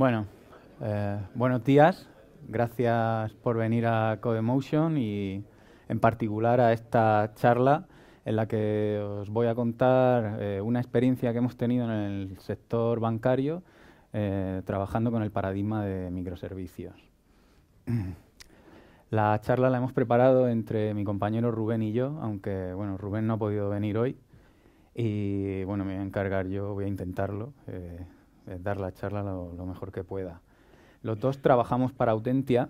Bueno, eh, buenos días. Gracias por venir a Codemotion y en particular a esta charla en la que os voy a contar eh, una experiencia que hemos tenido en el sector bancario eh, trabajando con el paradigma de microservicios. La charla la hemos preparado entre mi compañero Rubén y yo, aunque bueno, Rubén no ha podido venir hoy. Y bueno, me voy a encargar yo, voy a intentarlo. Eh, dar la charla lo, mejor que pueda. Los dos trabajamos para Autentia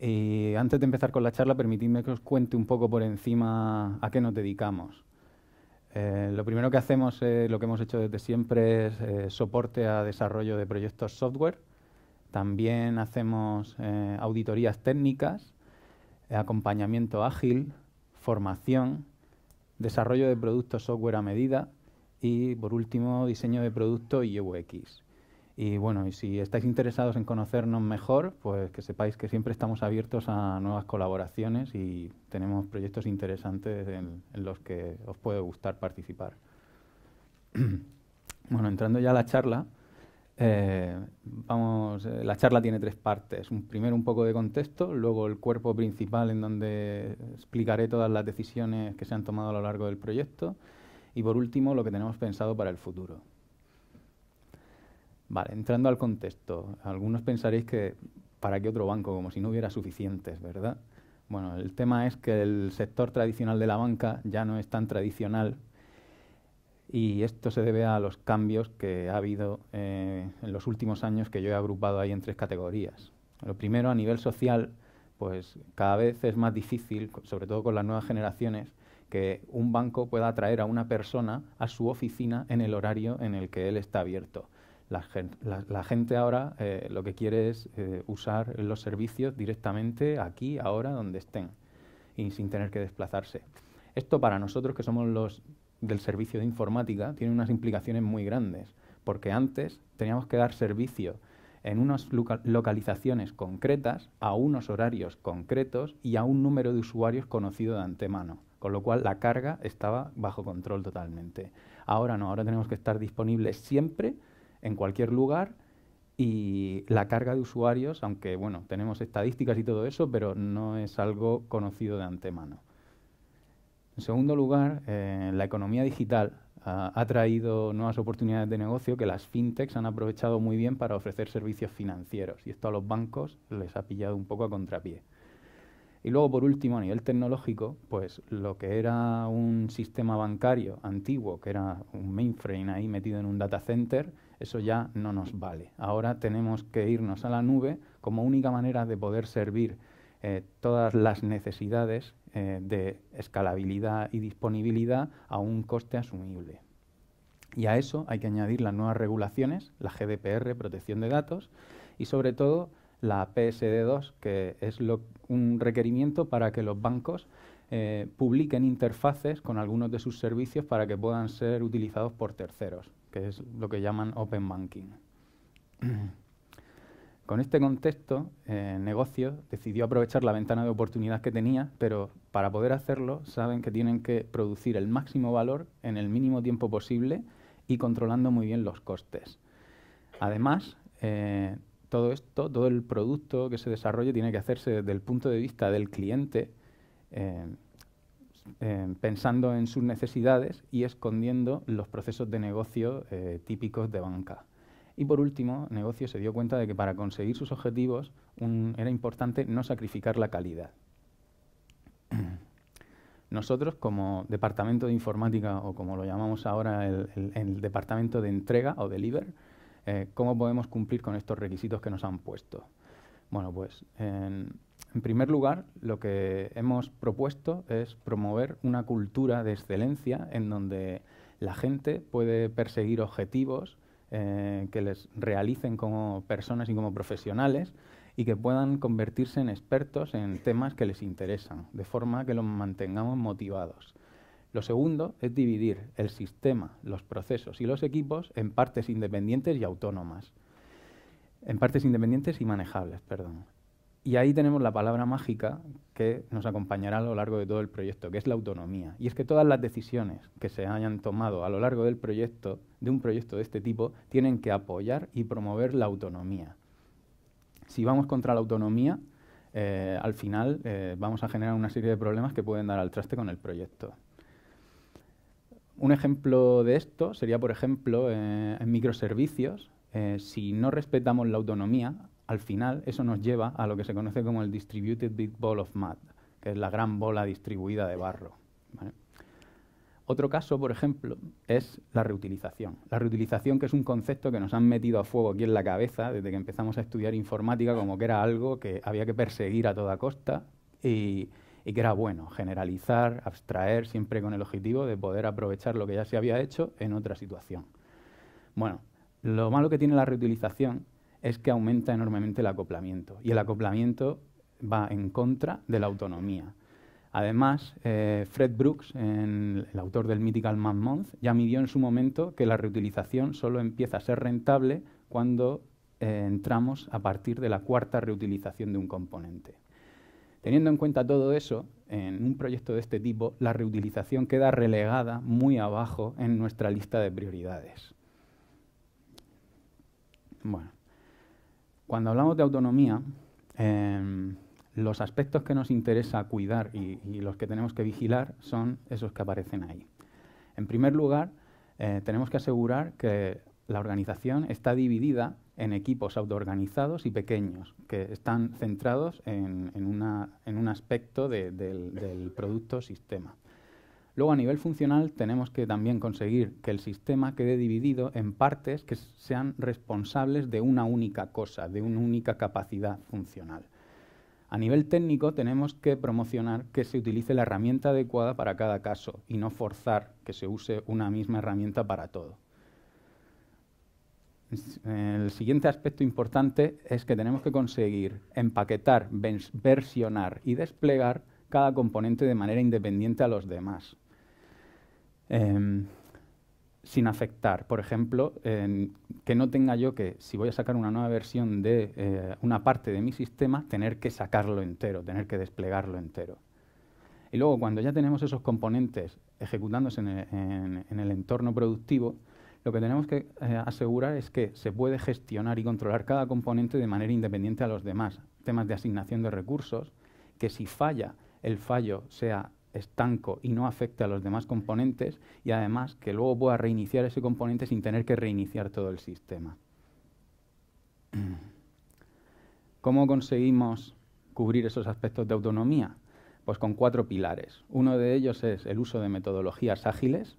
y antes de empezar con la charla, permitidme que os cuente un poco por encima a qué nos dedicamos. Eh, lo primero que hacemos, eh, lo que hemos hecho desde siempre, es soporte a desarrollo de proyectos software. También hacemos auditorías técnicas, acompañamiento ágil, formación, desarrollo de productos software a medida y por último diseño de producto y UX. Y bueno, y si estáis interesados en conocernos mejor, pues que sepáis que siempre estamos abiertos a nuevas colaboraciones y tenemos proyectos interesantes en, los que os puede gustar participar. bueno, entrando ya a la charla, eh, vamos, eh, la charla tiene tres partes. Un, primero un poco de contexto, luego el cuerpo principal en donde explicaré todas las decisiones que se han tomado a lo largo del proyecto y por último, lo que tenemos pensado para el futuro. Vale, entrando al contexto, algunos pensaréis que para qué otro banco, como si no hubiera suficientes, ¿verdad? Bueno, el tema es que el sector tradicional de la banca ya no es tan tradicional y esto se debe a los cambios que ha habido eh, en los últimos años que yo he agrupado ahí en tres categorías. Lo primero, a nivel social, pues cada vez es más difícil, sobre todo con las nuevas generaciones, que un banco pueda atraer a una persona a su oficina en el horario en el que él está abierto. La gente, ahora eh, lo que quiere es eh, usar los servicios directamente aquí, ahora, donde estén, y sin tener que desplazarse. Esto para nosotros que somos los del servicio de informática tiene unas implicaciones muy grandes, porque antes teníamos que dar servicio en unas localizaciones concretas, a unos horarios concretos y a un número de usuarios conocido de antemano con lo cual la carga estaba bajo control totalmente. Ahora no, ahora tenemos que estar disponibles siempre, en cualquier lugar, y la carga de usuarios, aunque bueno, tenemos estadísticas y todo eso, pero no es algo conocido de antemano. En segundo lugar, eh, la economía digital ha traído nuevas oportunidades de negocio que las fintechs han aprovechado muy bien para ofrecer servicios financieros y esto a los bancos les ha pillado un poco a contrapié. Y luego, por último, a nivel tecnológico, pues lo que era un sistema bancario antiguo, que era un mainframe ahí metido en un data center, eso ya no nos vale. Ahora tenemos que irnos a la nube como única manera de poder servir eh, todas las necesidades eh, de escalabilidad y disponibilidad a un coste asumible. Y a eso hay que añadir las nuevas regulaciones, la GDPR, protección de datos, y sobre todo la PSD2, que es un requerimiento para que los bancos eh, publiquen interfaces con algunos de sus servicios para que puedan ser utilizados por terceros, que es lo que llaman Open Banking. Con este contexto, el eh, negocio decidió aprovechar la ventana de oportunidad que tenía, pero para poder hacerlo saben que tienen que producir el máximo valor en el mínimo tiempo posible y controlando muy bien los costes. Además, eh, todo esto, todo el producto que se desarrolle tiene que hacerse desde el punto de vista del cliente, em, em, pensando en sus necesidades y escondiendo los procesos de negocio eh, típicos de banca. Y por último, negocio se dio cuenta de que para conseguir sus objetivos era importante no sacrificar la calidad. Nosotros, como departamento de informática o como lo llamamos ahora el, el departamento de entrega o deliver, eh, ¿cómo podemos cumplir con estos requisitos que nos han puesto? Bueno, pues en, primer lugar, lo que hemos propuesto es promover una cultura de excelencia en donde la gente puede perseguir objetivos eh, que les realicen como personas y como profesionales y que puedan convertirse en expertos en temas que les interesan, de forma que los mantengamos motivados. Lo segundo es dividir el sistema, los procesos y los equipos en partes independientes y autónomas. En partes independientes y manejables, perdón. Y ahí tenemos la palabra mágica que nos acompañará a lo largo de todo el proyecto, que es la autonomía. Y es que todas las decisiones que se hayan tomado a lo largo del proyecto, de un proyecto de este tipo, tienen que apoyar y promover la autonomía. Si vamos contra la autonomía, eh, al final eh, vamos a generar una serie de problemas que pueden dar al traste con el proyecto. Un ejemplo de esto sería, por ejemplo, eh, en microservicios. Eh, si no respetamos la autonomía, al final eso nos lleva a lo que se conoce como el Distributed Big Ball of Mud, que es la gran bola distribuida de barro. Otro caso, por ejemplo, es la reutilización. La reutilización que es un concepto que nos han metido a fuego aquí en la cabeza desde que empezamos a estudiar informática como que era algo que había que perseguir a toda costa y, y que era bueno generalizar, abstraer, siempre con el objetivo de poder aprovechar lo que ya se había hecho en otra situación. Bueno, lo malo que tiene la reutilización es que aumenta enormemente el acoplamiento y el acoplamiento va en contra de la autonomía. Además, eh, Fred Brooks, el autor del Mythical Man Month, ya midió en su momento que la reutilización solo empieza a ser rentable cuando eh, entramos a partir de la cuarta reutilización de un componente. Teniendo en cuenta todo eso, en un proyecto de este tipo, la reutilización queda relegada muy abajo en nuestra lista de prioridades. Bueno, cuando hablamos de autonomía, em, los aspectos que nos interesa cuidar y, los que tenemos que vigilar son esos que aparecen ahí. En primer lugar, eh, tenemos que asegurar que la organización está dividida en equipos autoorganizados y pequeños, que están centrados en, un aspecto del producto-sistema. Luego, a nivel funcional, tenemos que también conseguir que el sistema quede dividido en partes que sean responsables de una única cosa, de una única capacidad funcional. A nivel técnico, tenemos que promocionar que se utilice la herramienta adecuada para cada caso y no forzar que se use una misma herramienta para todo. Eh, el siguiente aspecto importante es que tenemos que conseguir empaquetar, versionar y desplegar cada componente de manera independiente a los demás, em, sin afectar. Por ejemplo, que no tenga yo que, si voy a sacar una nueva versión de eh, una parte de mi sistema, tener que sacarlo entero, tener que desplegarlo entero. Y luego, cuando ya tenemos esos componentes ejecutándose en el entorno productivo, lo que tenemos que eh, asegurar es que se puede gestionar y controlar cada componente de manera independiente a los demás. Temas de asignación de recursos, que si falla, el fallo sea estanco y no afecte a los demás componentes y además que luego pueda reiniciar ese componente sin tener que reiniciar todo el sistema. ¿Cómo conseguimos cubrir esos aspectos de autonomía? Pues con cuatro pilares. Uno de ellos es el uso de metodologías ágiles,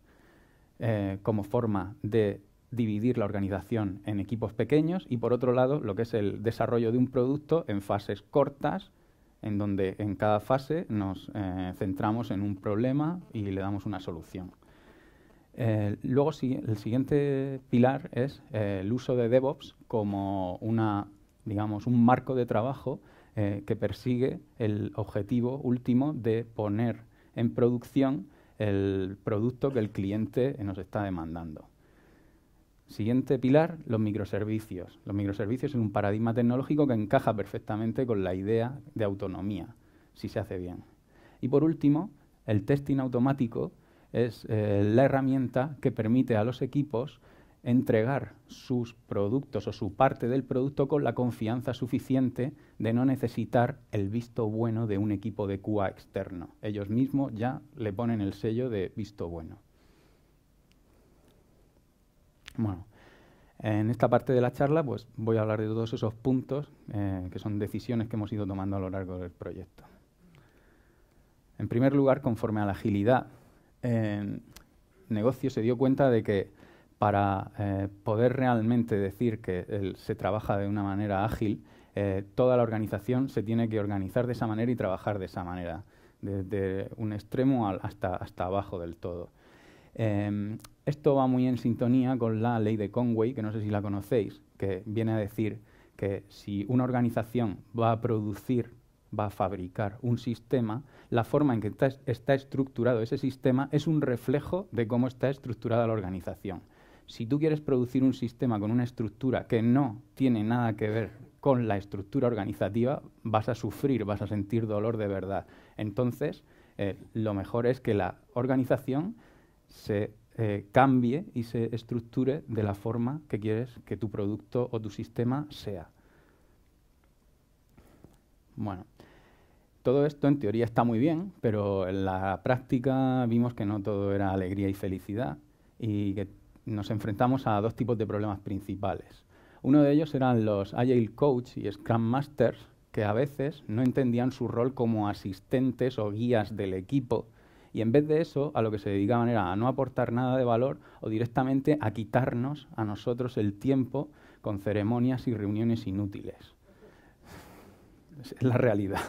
eh, como forma de dividir la organización en equipos pequeños y por otro lado lo que es el desarrollo de un producto en fases cortas, en donde en cada fase nos eh, centramos en un problema y le damos una solución. Eh, luego el siguiente pilar es el uso de DevOps como una, digamos, un marco de trabajo que persigue el objetivo último de poner en producción el producto que el cliente nos está demandando. Siguiente pilar, los microservicios. Los microservicios es un paradigma tecnológico que encaja perfectamente con la idea de autonomía, si se hace bien. Y por último, el testing automático es eh, la herramienta que permite a los equipos entregar sus productos o su parte del producto con la confianza suficiente de no necesitar el visto bueno de un equipo de QA externo. Ellos mismos ya le ponen el sello de visto bueno. Bueno, en esta parte de la charla pues, voy a hablar de todos esos puntos eh, que son decisiones que hemos ido tomando a lo largo del proyecto. En primer lugar, conforme a la agilidad, negocio se dio cuenta de que para eh, poder realmente decir que se trabaja de una manera ágil, eh, toda la organización se tiene que organizar de esa manera y trabajar de esa manera, desde un extremo hasta, abajo del todo. Em, esto va muy en sintonía con la ley de Conway, que no sé si la conocéis, que viene a decir que si una organización va a producir, va a fabricar un sistema, la forma en que está estructurado ese sistema es un reflejo de cómo está estructurada la organización. Si tú quieres producir un sistema con una estructura que no tiene nada que ver con la estructura organizativa, vas a sufrir, vas a sentir dolor de verdad. Entonces, eh, lo mejor es que la organización se eh, cambie y se estructure de la forma que quieres que tu producto o tu sistema sea. Bueno, todo esto en teoría está muy bien, pero en la práctica vimos que no todo era alegría y felicidad y que nos enfrentamos a dos tipos de problemas principales. Uno de ellos eran los Agile Coach y Scrum Masters, que a veces no entendían su rol como asistentes o guías del equipo, y en vez de eso a lo que se dedicaban era a no aportar nada de valor o directamente a quitarnos a nosotros el tiempo con ceremonias y reuniones inútiles. Es la realidad.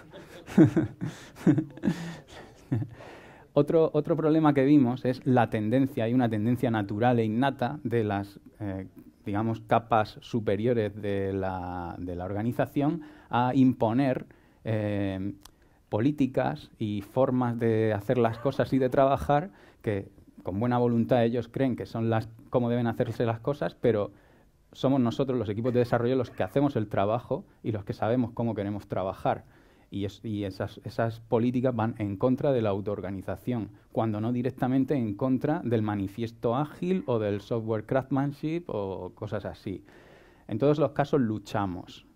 Otro, problema que vimos es la tendencia, hay una tendencia natural e innata de las eh, digamos, capas superiores de la, organización a imponer eh, políticas y formas de hacer las cosas y de trabajar que con buena voluntad ellos creen que son las cómo deben hacerse las cosas, pero somos nosotros los equipos de desarrollo los que hacemos el trabajo y los que sabemos cómo queremos trabajar y, esas, políticas van en contra de la autoorganización, cuando no directamente en contra del manifiesto ágil o del software craftsmanship o cosas así. En todos los casos luchamos.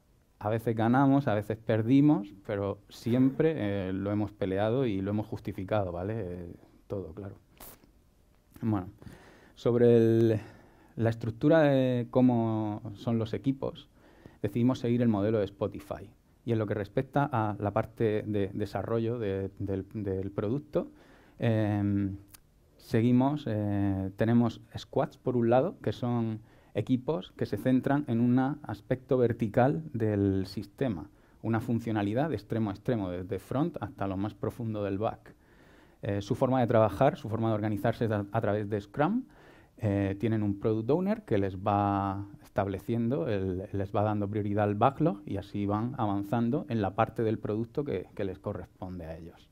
A veces ganamos, a veces perdimos, pero siempre eh, lo hemos peleado y lo hemos justificado, ¿vale? Eh, todo, claro. Bueno, sobre la estructura de cómo son los equipos, decidimos seguir el modelo de Spotify y en lo que respecta a la parte de desarrollo del, producto, em, seguimos, eh, tenemos squads por un lado, que son equipos que se centran en un aspecto vertical del sistema, una funcionalidad de extremo a extremo, desde front hasta lo más profundo del back. Eh, su forma de trabajar, su forma de organizarse es a través de Scrum, eh, tienen un product owner que les va estableciendo, les va dando prioridad al backlog y así van avanzando en la parte del producto que, les corresponde a ellos.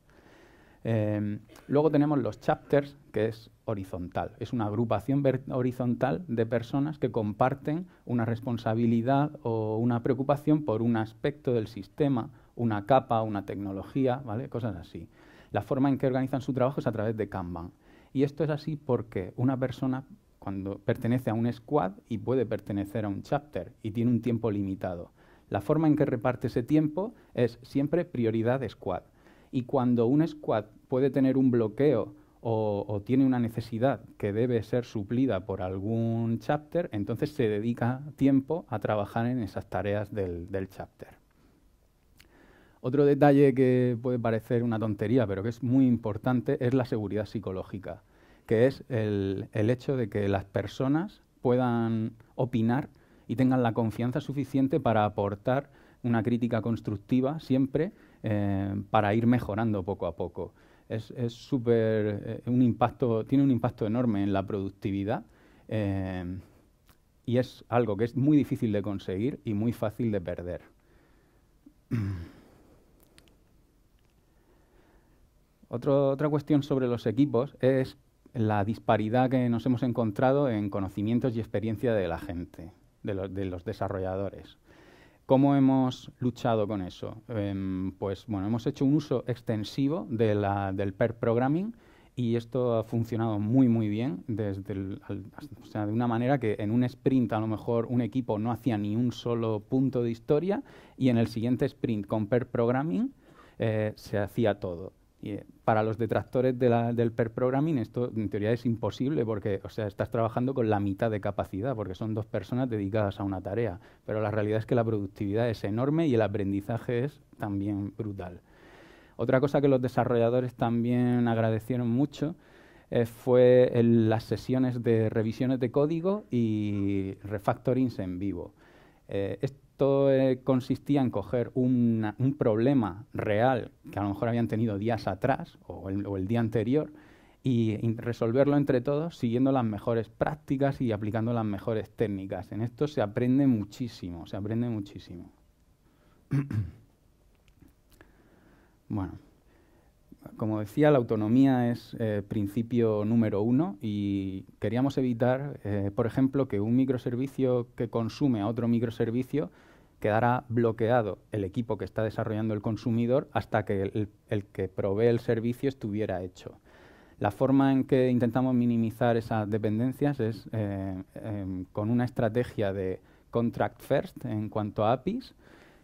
Em, luego tenemos los chapters, que es horizontal. Es una agrupación horizontal de personas que comparten una responsabilidad o una preocupación por un aspecto del sistema, una capa, una tecnología, cosas así. La forma en que organizan su trabajo es a través de Kanban. Y esto es así porque una persona cuando pertenece a un squad y puede pertenecer a un chapter y tiene un tiempo limitado. La forma en que reparte ese tiempo es siempre prioridad squad. Y cuando un squad puede tener un bloqueo o, tiene una necesidad que debe ser suplida por algún chapter, entonces se dedica tiempo a trabajar en esas tareas del, del chapter. Otro detalle que puede parecer una tontería, pero que es muy importante, es la seguridad psicológica, que es el, hecho de que las personas puedan opinar y tengan la confianza suficiente para aportar una crítica constructiva siempre eh, para ir mejorando poco a poco. Es, es eh, un impacto, tiene un impacto enorme en la productividad eh, y es algo que es muy difícil de conseguir y muy fácil de perder. otra cuestión sobre los equipos es la disparidad que nos hemos encontrado en conocimientos y experiencia de la gente, de, los desarrolladores. ¿Cómo hemos luchado con eso? Em, pues bueno, hemos hecho un uso extensivo del per programming y esto ha funcionado muy muy bien, desde de una manera que en un sprint a lo mejor un equipo no hacía ni un solo punto de historia y en el siguiente sprint con per programming eh, se hacía todo. Eh, para los detractores del per programming esto en teoría es imposible porque o sea, estás trabajando con la mitad de capacidad porque son dos personas dedicadas a una tarea, pero la realidad es que la productividad es enorme y el aprendizaje es también brutal. Otra cosa que los desarrolladores también agradecieron mucho eh, fue las sesiones de revisiones de código y refactorings en vivo. Eh, todo eh, consistía en coger un problema real que a lo mejor habían tenido días atrás o o el día anterior y resolverlo entre todos siguiendo las mejores prácticas y aplicando las mejores técnicas. En esto se aprende muchísimo, se aprende muchísimo. bueno como decía, la autonomía es eh, principio número uno y queríamos evitar, eh, por ejemplo, que un microservicio que consume a otro microservicio quedara bloqueado el equipo que está desarrollando el consumidor hasta que el, que provee el servicio estuviera hecho. La forma en que intentamos minimizar esas dependencias es eh, em, con una estrategia de contract first en cuanto a APIs,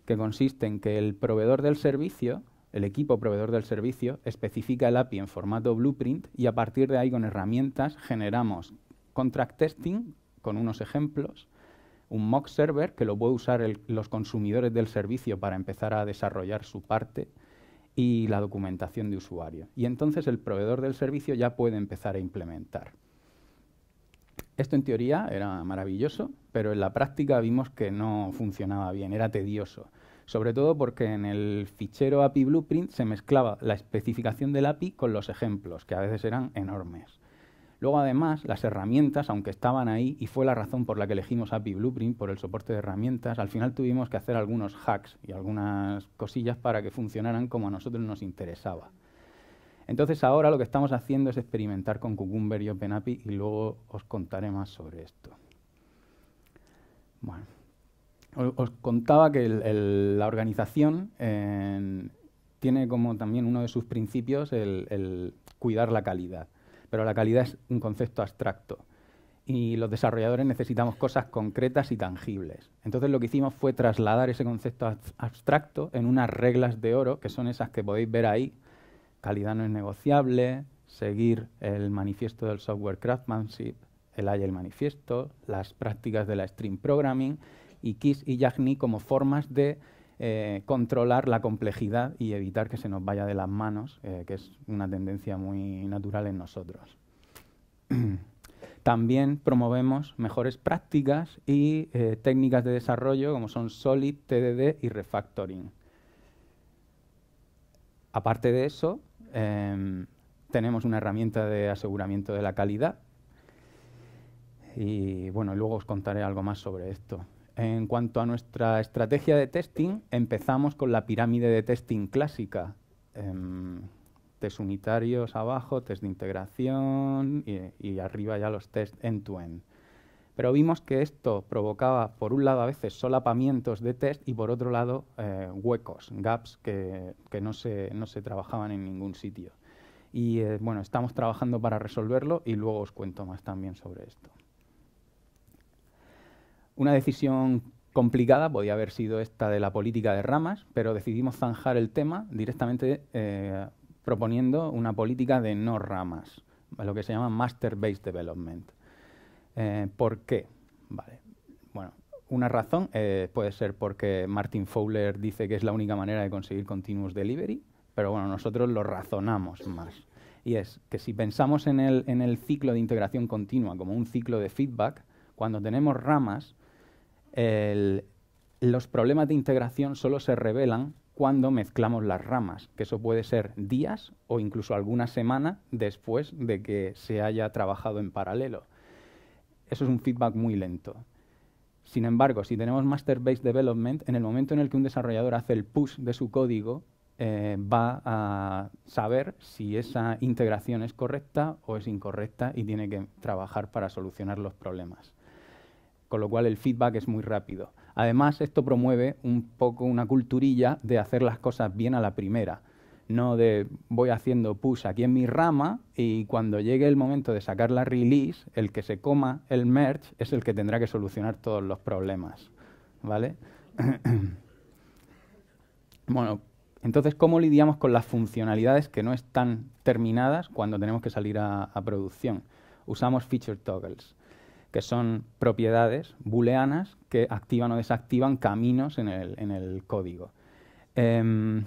que consiste en que el proveedor del servicio el equipo proveedor del servicio especifica el API en formato blueprint y a partir de ahí con herramientas generamos contract testing con unos ejemplos, un mock server que lo puede usar los consumidores del servicio para empezar a desarrollar su parte y la documentación de usuario. Y entonces el proveedor del servicio ya puede empezar a implementar. Esto en teoría era maravilloso, pero en la práctica vimos que no funcionaba bien, era tedioso sobre todo porque en el fichero API Blueprint se mezclaba la especificación del API con los ejemplos, que a veces eran enormes. Luego, además, las herramientas, aunque estaban ahí, y fue la razón por la que elegimos API Blueprint por el soporte de herramientas, al final tuvimos que hacer algunos hacks y algunas cosillas para que funcionaran como a nosotros nos interesaba. Entonces, ahora lo que estamos haciendo es experimentar con Cucumber y OpenAPI y luego os contaré más sobre esto. Bueno os, contaba que la organización tiene como también uno de sus principios el, cuidar la calidad, pero la calidad es un concepto abstracto y los desarrolladores necesitamos cosas concretas y tangibles. Entonces lo que hicimos fue trasladar ese concepto abstracto en unas reglas de oro, que son esas que podéis ver ahí. Calidad no es negociable, seguir el manifiesto del software craftsmanship, el Agile manifiesto, las prácticas de la stream programming y Kiss y Yagni como formas de eh, controlar la complejidad y evitar que se nos vaya de las manos, eh, que es una tendencia muy natural en nosotros. También promovemos mejores prácticas y eh, técnicas de desarrollo como son Solid, TDD y Refactoring. Aparte de eso, em, tenemos una herramienta de aseguramiento de la calidad y bueno, luego os contaré algo más sobre esto. En cuanto a nuestra estrategia de testing, empezamos con la pirámide de testing clásica. Em, test unitarios abajo, test de integración y, arriba ya los test end-to-end. Pero vimos que esto provocaba, por un lado, a veces solapamientos de test y, por otro lado, eh, huecos, gaps que, no, se, trabajaban en ningún sitio. Y, eh, bueno, estamos trabajando para resolverlo y luego os cuento más también sobre esto. Una decisión complicada podía haber sido esta de la política de ramas, pero decidimos zanjar el tema directamente eh, proponiendo una política de no ramas, lo que se llama Master-Based Development. Eh, ¿Por qué? Vale. Bueno, una razón eh, puede ser porque Martin Fowler dice que es la única manera de conseguir continuous delivery, pero bueno, nosotros lo razonamos más. Y es que si pensamos en el ciclo de integración continua como un ciclo de feedback, cuando tenemos ramas, los problemas de integración solo se revelan cuando mezclamos las ramas, que eso puede ser días o incluso alguna semana después de que se haya trabajado en paralelo. Eso es un feedback muy lento. Sin embargo, si tenemos master-based development, en el momento en el que un desarrollador hace el push de su código, eh, va a saber si esa integración es correcta o es incorrecta y tiene que trabajar para solucionar los problemas con lo cual el feedback es muy rápido. Además, esto promueve un poco una culturilla de hacer las cosas bien a la primera, no de voy haciendo push aquí en mi rama y cuando llegue el momento de sacar la release, el que se coma el merge es el que tendrá que solucionar todos los problemas, ¿vale? bueno, entonces, ¿cómo lidiamos con las funcionalidades que no están terminadas cuando tenemos que salir a, a producción? Usamos feature toggles que son propiedades booleanas que activan o desactivan caminos en el, código. Em,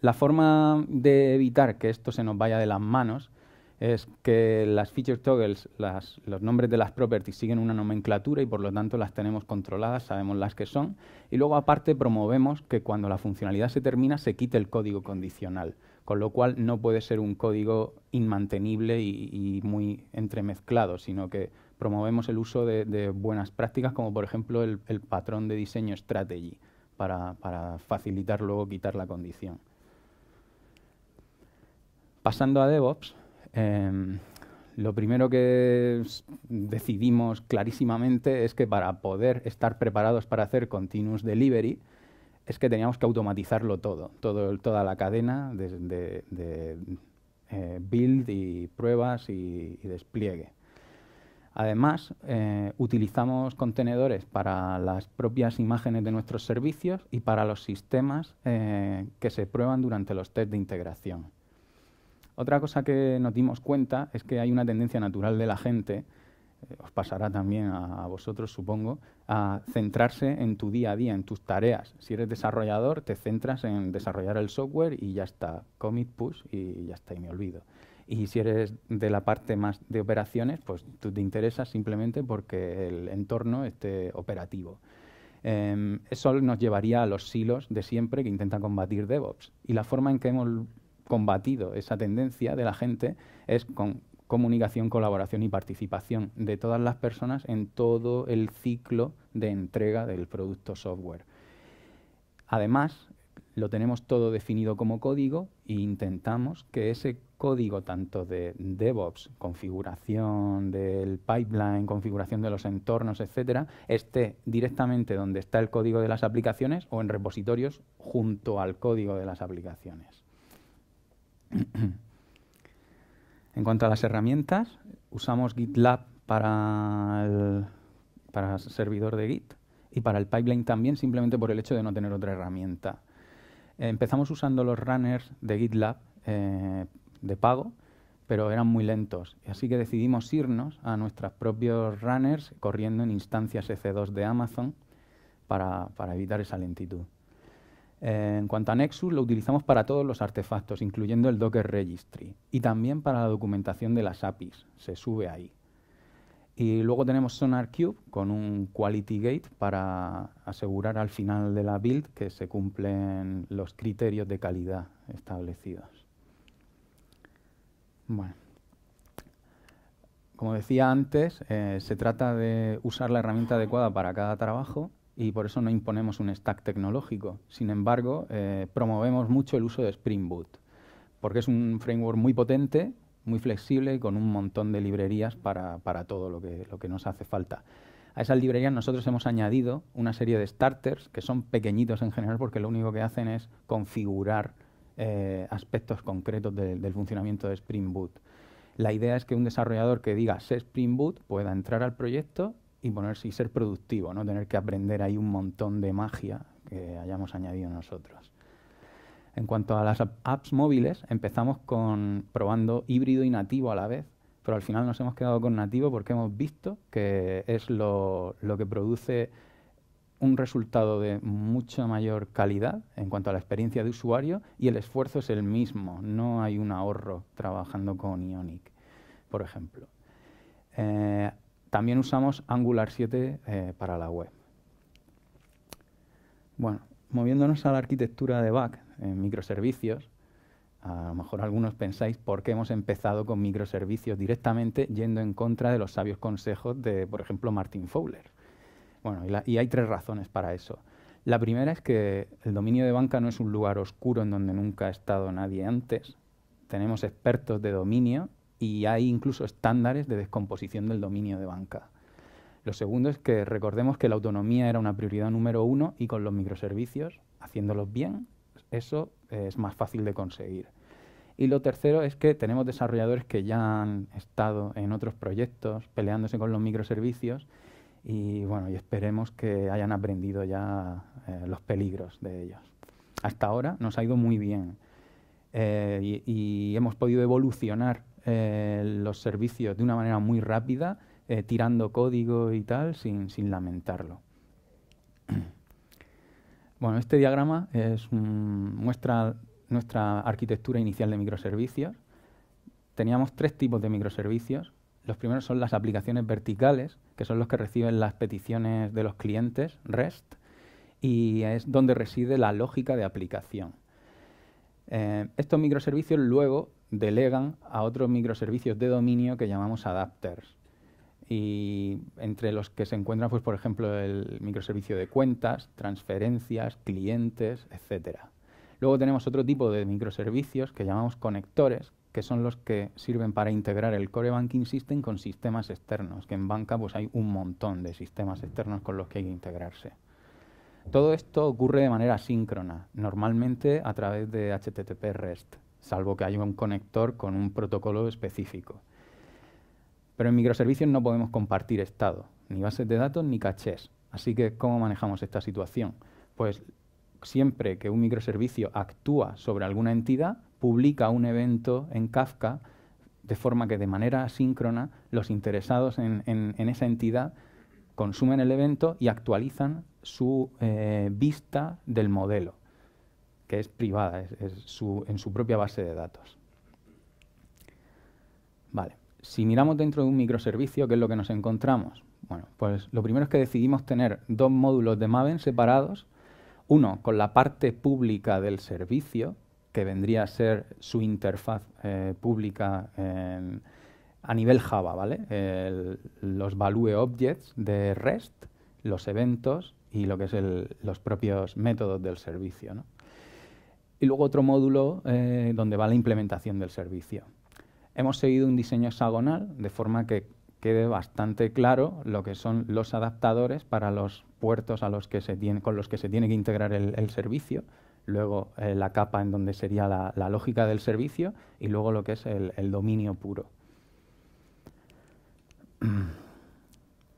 la forma de evitar que esto se nos vaya de las manos es que las feature toggles, los nombres de las properties siguen una nomenclatura y por lo tanto las tenemos controladas, sabemos las que son. Y luego aparte promovemos que cuando la funcionalidad se termina se quite el código condicional, con lo cual no puede ser un código inmantenible y muy entremezclado, sino que promovemos el uso de, buenas prácticas, como por ejemplo el, patrón de diseño strategy, para, facilitar luego quitar la condición. Pasando a DevOps, em, lo primero que decidimos clarísimamente es que para poder estar preparados para hacer continuous delivery, es que teníamos que automatizarlo todo, todo toda la cadena de, eh, build y pruebas y despliegue. Además, eh, utilizamos contenedores para las propias imágenes de nuestros servicios y para los sistemas eh, que se prueban durante los test de integración. Otra cosa que nos dimos cuenta es que hay una tendencia natural de la gente, eh, os pasará también a, vosotros supongo, a centrarse en tu día a día, en tus tareas. Si eres desarrollador, te centras en desarrollar el software y ya está, commit, push y ya está, y me olvido. Y si eres de la parte más de operaciones, pues tú te interesa simplemente porque el entorno esté operativo. Em, eso nos llevaría a los silos de siempre que intentan combatir DevOps. Y la forma en que hemos combatido esa tendencia de la gente es con comunicación, colaboración y participación de todas las personas en todo el ciclo de entrega del producto software. Además, lo tenemos todo definido como código e intentamos que ese código, código tanto de DevOps, configuración del pipeline, configuración de los entornos, etcétera, esté directamente donde está el código de las aplicaciones o en repositorios junto al código de las aplicaciones. en cuanto a las herramientas, usamos GitLab para el, para servidor de Git y para el pipeline también, simplemente por el hecho de no tener otra herramienta. Empezamos usando los runners de GitLab eh, de pago, pero eran muy lentos. Así que decidimos irnos a nuestros propios runners corriendo en instancias EC2 de Amazon para, evitar esa lentitud. en cuanto a Nexus, lo utilizamos para todos los artefactos, incluyendo el Docker Registry, y también para la documentación de las APIs, se sube ahí. Y luego tenemos SonarCube con un quality gate para asegurar al final de la build que se cumplen los criterios de calidad establecidos. Bueno. Como decía antes, eh, se trata de usar la herramienta adecuada para cada trabajo y por eso no imponemos un stack tecnológico. Sin embargo, eh, promovemos mucho el uso de Spring Boot, porque es un framework muy potente, muy flexible y con un montón de librerías para, todo lo que, lo que nos hace falta. A esas librerías nosotros hemos añadido una serie de starters que son pequeñitos en general porque lo único que hacen es configurar eh, aspectos concretos del funcionamiento de Spring Boot. La idea es que un desarrollador que diga ser Spring Boot pueda entrar al proyecto y ponerse y ser productivo, no tener que aprender ahí un montón de magia que hayamos añadido nosotros. En cuanto a las apps móviles, empezamos con probando híbrido y nativo a la vez, pero al final nos hemos quedado con nativo porque hemos visto que es lo que produce un resultado de mucha mayor calidad en cuanto a la experiencia de usuario y el esfuerzo es el mismo, no hay un ahorro trabajando con Ionic, por ejemplo. Eh, también usamos Angular 7 eh, para la web. Bueno, moviéndonos a la arquitectura de back en microservicios, a lo mejor algunos pensáis por qué hemos empezado con microservicios directamente yendo en contra de los sabios consejos de, por ejemplo, Martin Fowler bueno, y, y hay tres razones para eso. La primera es que el dominio de banca no es un lugar oscuro en donde nunca ha estado nadie antes. Tenemos expertos de dominio y hay incluso estándares de descomposición del dominio de banca. Lo segundo es que recordemos que la autonomía era una prioridad número uno y con los microservicios, haciéndolos bien, eso eh, es más fácil de conseguir. Y lo tercero es que tenemos desarrolladores que ya han estado en otros proyectos peleándose con los microservicios y bueno, y esperemos que hayan aprendido ya eh, los peligros de ellos. Hasta ahora nos ha ido muy bien eh, y, hemos podido evolucionar eh, los servicios de una manera muy rápida, tirando código y tal, sin, lamentarlo. Bueno, este diagrama es, muestra nuestra arquitectura inicial de microservicios. Teníamos tres tipos de microservicios, los primeros son las aplicaciones verticales, que son los que reciben las peticiones de los clientes, REST, y es donde reside la lógica de aplicación. Eh, estos microservicios luego delegan a otros microservicios de dominio que llamamos adapters. Y entre los que se encuentran, pues, por ejemplo, el microservicio de cuentas, transferencias, clientes, etc. Luego tenemos otro tipo de microservicios que llamamos conectores, que son los que sirven para integrar el core banking system con sistemas externos, que en banca pues hay un montón de sistemas externos con los que hay que integrarse. Todo esto ocurre de manera síncrona, normalmente a través de HTTP REST, salvo que haya un conector con un protocolo específico. Pero en microservicios no podemos compartir estado, ni bases de datos ni cachés. Así que, ¿cómo manejamos esta situación? Pues siempre que un microservicio actúa sobre alguna entidad, publica un evento en Kafka, de forma que de manera asíncrona los interesados en, esa entidad consumen el evento y actualizan su eh, vista del modelo, que es privada, en su propia base de datos. Vale, si miramos dentro de un microservicio, ¿qué es lo que nos encontramos? Bueno, pues lo primero es que decidimos tener dos módulos de Maven separados, uno con la parte pública del servicio, que vendría a ser su interfaz eh, pública em, a nivel Java, ¿vale? los value objects de REST, los eventos y lo que es los propios métodos del servicio. Y luego otro módulo eh, donde va la implementación del servicio. Hemos seguido un diseño hexagonal de forma que quede bastante claro lo que son los adaptadores para los puertos a los que con los que se tiene que integrar el servicio, luego eh, la capa en donde sería la, lógica del servicio y luego lo que es el, dominio puro.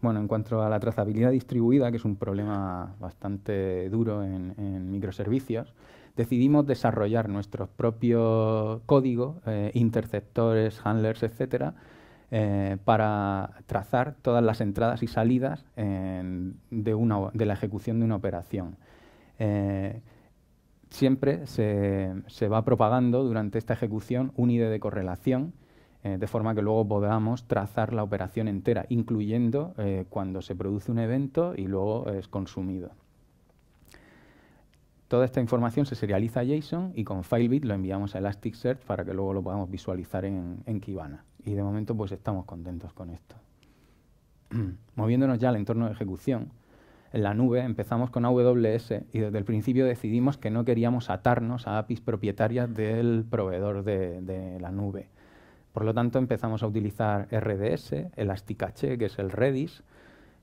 Bueno, en cuanto a la trazabilidad distribuida, que es un problema bastante duro en, microservicios, decidimos desarrollar nuestro propio código, eh, interceptores, handlers, etcétera, eh, para trazar todas las entradas y salidas de, de, la ejecución de una operación siempre se, va propagando durante esta ejecución un ID de correlación, eh, de forma que luego podamos trazar la operación entera, incluyendo eh, cuando se produce un evento y luego es consumido. Toda esta información se serializa a JSON y con FileBit lo enviamos a Elasticsearch para que luego lo podamos visualizar en, en Kibana. Y de momento pues estamos contentos con esto. Moviéndonos ya al entorno de ejecución, en la nube, empezamos con AWS y desde el principio decidimos que no queríamos atarnos a APIs propietarias del proveedor de, la nube. Por lo tanto, empezamos a utilizar RDS, Elasticache, que es el Redis,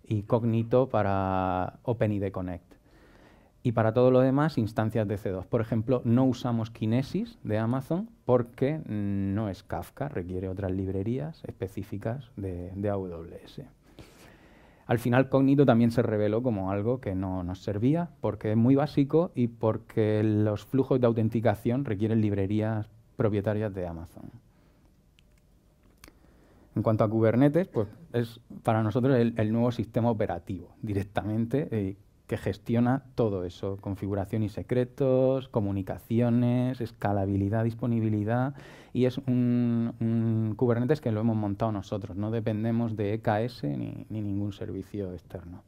y Cognito para OpenID Connect. Y para todo lo demás, instancias de C2. Por ejemplo, no usamos Kinesis de Amazon porque no es Kafka, requiere otras librerías específicas de AWS al final Cognito también se reveló como algo que no nos servía porque es muy básico y porque los flujos de autenticación requieren librerías propietarias de Amazon. En cuanto a Kubernetes, pues es para nosotros el, nuevo sistema operativo directamente. Eh, que gestiona todo eso, configuración y secretos, comunicaciones, escalabilidad, disponibilidad, y es un, Kubernetes que lo hemos montado nosotros, no dependemos de EKS ni, ningún servicio externo.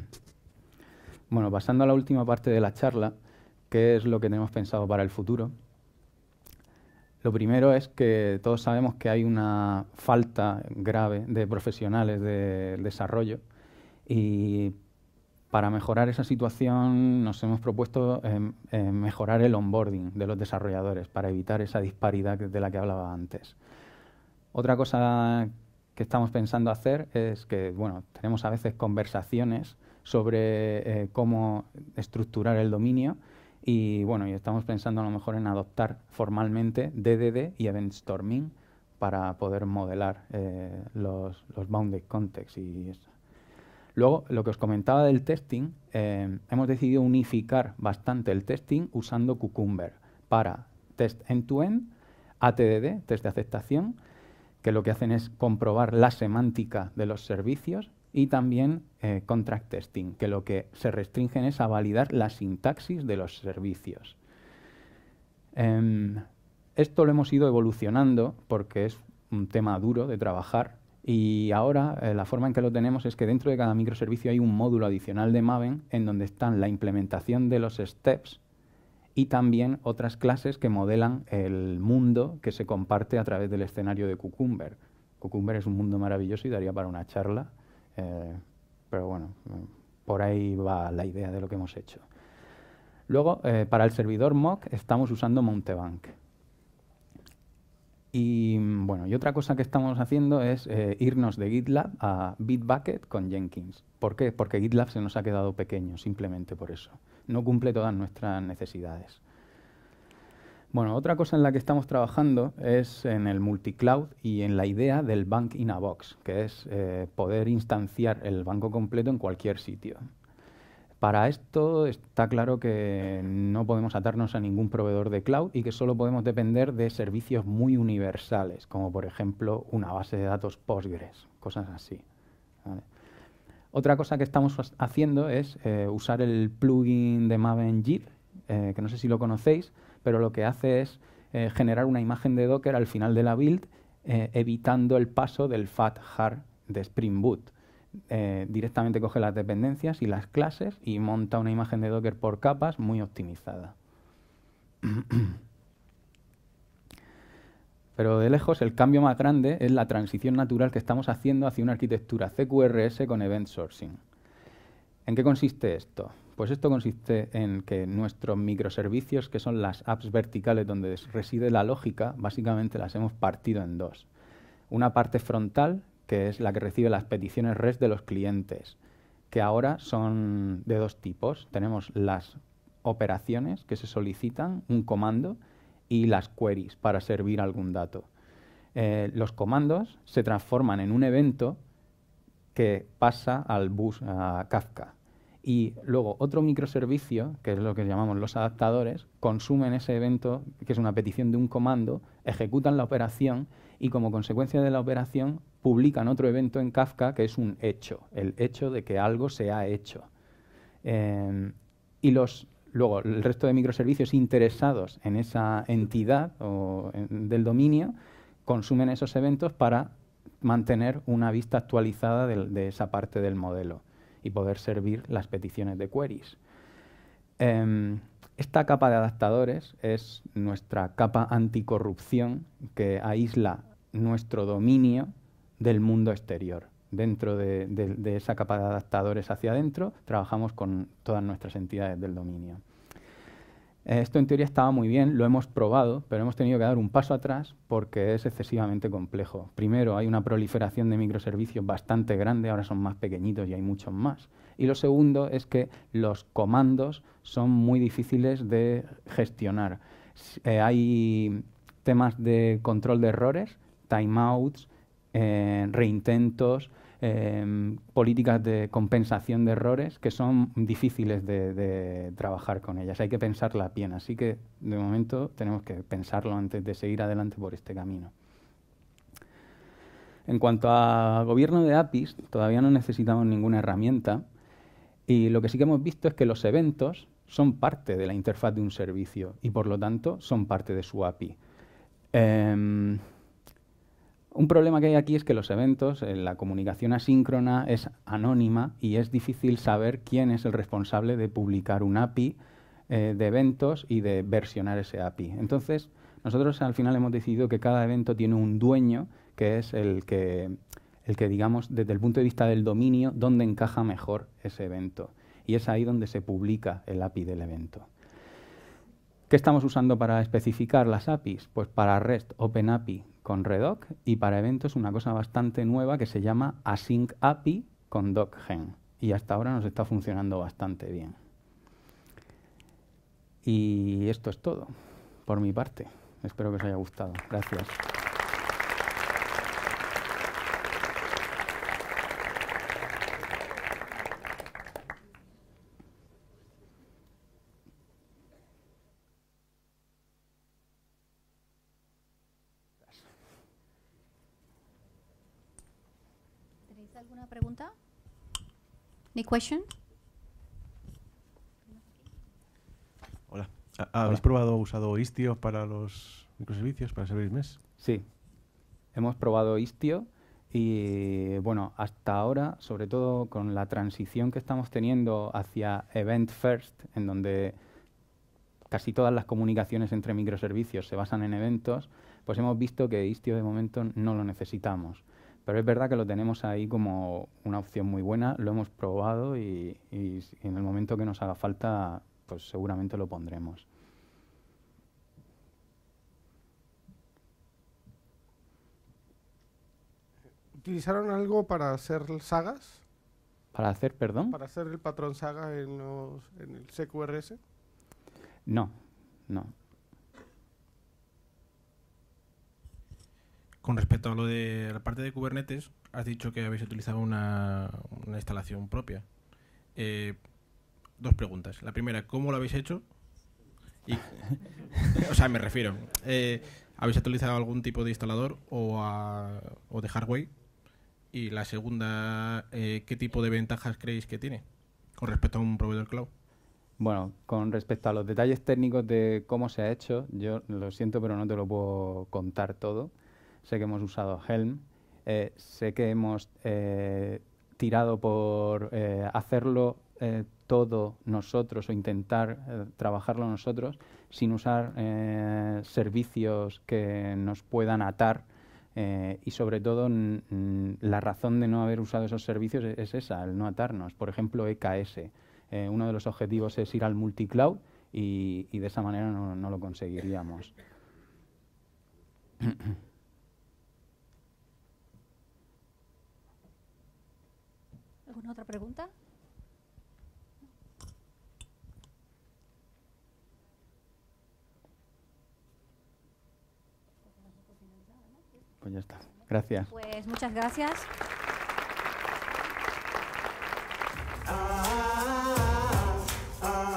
bueno, pasando a la última parte de la charla, ¿qué es lo que tenemos pensado para el futuro, lo primero es que todos sabemos que hay una falta grave de profesionales de desarrollo y para mejorar esa situación nos hemos propuesto em, em, mejorar el onboarding de los desarrolladores para evitar esa disparidad de la que hablaba antes. Otra cosa que estamos pensando hacer es que, bueno, tenemos a veces conversaciones sobre eh, cómo estructurar el dominio y, bueno, y estamos pensando a lo mejor en adoptar formalmente DDD y Event Storming para poder modelar eh, los, bounded context y Luego, lo que os comentaba del testing, eh, hemos decidido unificar bastante el testing usando Cucumber para test end-to-end, ATDD, test de aceptación, que lo que hacen es comprobar la semántica de los servicios y también eh, contract testing, que lo que se restringen es a validar la sintaxis de los servicios. Em, esto lo hemos ido evolucionando porque es un tema duro de trabajar y ahora eh, la forma en que lo tenemos es que dentro de cada microservicio hay un módulo adicional de Maven en donde están la implementación de los steps y también otras clases que modelan el mundo que se comparte a través del escenario de Cucumber. Cucumber es un mundo maravilloso y daría para una charla, eh, pero bueno, mm, por ahí va la idea de lo que hemos hecho. Luego, eh, para el servidor mock estamos usando Mountebank. Y mm, bueno, y otra cosa que estamos haciendo es eh, irnos de GitLab a Bitbucket con Jenkins. ¿Por qué? Porque GitLab se nos ha quedado pequeño, simplemente por eso. No cumple todas nuestras necesidades. Bueno, otra cosa en la que estamos trabajando es en el multicloud y en la idea del bank in a box, que es eh, poder instanciar el banco completo en cualquier sitio. Para esto está claro que no podemos atarnos a ningún proveedor de cloud y que solo podemos depender de servicios muy universales, como por ejemplo una base de datos Postgres, cosas así. Otra cosa que estamos haciendo es eh, usar el plugin de Maven Git, eh, que no sé si lo conocéis, pero lo que hace es eh, generar una imagen de Docker al final de la build, evitando el paso del fat hard de Spring Boot. Eh, directamente coge las dependencias y las clases y monta una imagen de Docker por capas muy optimizada. Pero de lejos el cambio más grande es la transición natural que estamos haciendo hacia una arquitectura CQRS con event sourcing. ¿En qué consiste esto? Pues esto consiste en que nuestros microservicios, que son las apps verticales donde reside la lógica, básicamente las hemos partido en dos. Una parte frontal, que es la que recibe las peticiones REST de los clientes, que ahora son de dos tipos. Tenemos las operaciones que se solicitan, un comando, y las queries para servir algún dato. Eh, los comandos se transforman en un evento que pasa al bus a Kafka. Y luego otro microservicio, que es lo que llamamos los adaptadores, consumen ese evento, que es una petición de un comando, ejecutan la operación y como consecuencia de la operación publican otro evento en Kafka que es un hecho, el hecho de que algo se ha hecho. Em, y los, luego el resto de microservicios interesados en esa entidad o del dominio consumen esos eventos para mantener una vista actualizada de, esa parte del modelo y poder servir las peticiones de queries. Em, esta capa de adaptadores es nuestra capa anticorrupción que aísla nuestro dominio del mundo exterior. Dentro de, esa capa de adaptadores hacia adentro, trabajamos con todas nuestras entidades del dominio. Esto en teoría estaba muy bien, lo hemos probado, pero hemos tenido que dar un paso atrás porque es excesivamente complejo. Primero, hay una proliferación de microservicios bastante grande, ahora son más pequeñitos y hay muchos más. Y lo segundo es que los comandos son muy difíciles de gestionar. Eh, hay temas de control de errores, timeouts, reintentos, políticas de compensación de errores que son difíciles de, trabajar con ellas. Hay que pensarla bien. Así que, de momento, tenemos que pensarlo antes de seguir adelante por este camino. En cuanto a gobierno de APIs, todavía no necesitamos ninguna herramienta. Y lo que sí que hemos visto es que los eventos son parte de la interfaz de un servicio y, por lo tanto, son parte de su API. Em, un problema que hay aquí es que los eventos, eh, la comunicación asíncrona es anónima y es difícil saber quién es el responsable de publicar un API eh, de eventos y de versionar ese API. Entonces, nosotros al final hemos decidido que cada evento tiene un dueño que es el que, el que digamos, desde el punto de vista del dominio, donde encaja mejor ese evento. Y es ahí donde se publica el API del evento. ¿Qué estamos usando para especificar las APIs? Pues para REST, OpenAPI, con Redoc y para eventos una cosa bastante nueva que se llama Async API con DocGen. Y hasta ahora nos está funcionando bastante bien. Y esto es todo por mi parte. Espero que os haya gustado. Gracias. Any question? Hola. Ah, ah, ¿Habéis probado probado usado Istio para los microservicios, para Service mes? Sí. Hemos probado Istio y bueno, hasta ahora, sobre todo con la transición que estamos teniendo hacia Event First, en donde casi todas las comunicaciones entre microservicios se basan en eventos, pues hemos visto que Istio de momento no lo necesitamos. Pero es verdad que lo tenemos ahí como una opción muy buena, lo hemos probado y, en el momento que nos haga falta, pues seguramente lo pondremos. ¿Utilizaron algo para hacer sagas? ¿Para hacer, perdón? ¿Para hacer el patrón saga en, en el CQRS? No, no. Con respecto a lo de la parte de Kubernetes, has dicho que habéis utilizado una, instalación propia. Eh, dos preguntas. La primera, ¿cómo lo habéis hecho? o sea, me refiero, eh, ¿habéis utilizado algún tipo de instalador o, de hardware? Y la segunda, eh, ¿qué tipo de ventajas creéis que tiene con respecto a un proveedor cloud? Bueno, con respecto a los detalles técnicos de cómo se ha hecho, yo lo siento, pero no te lo puedo contar todo sé que hemos usado Helm, eh, sé que hemos eh, tirado por eh, hacerlo todo nosotros o intentar trabajarlo nosotros sin usar servicios que nos puedan atar y sobre todo la razón de no haber usado esos servicios e, es, esa, el no atarnos. Por ejemplo, EKS. uno de los objetivos es ir al multicloud y, y de esa manera no lo conseguiríamos. ¿Alguna otra pregunta? Pues ya está. Gracias. Pues muchas gracias. Ah, ah, ah,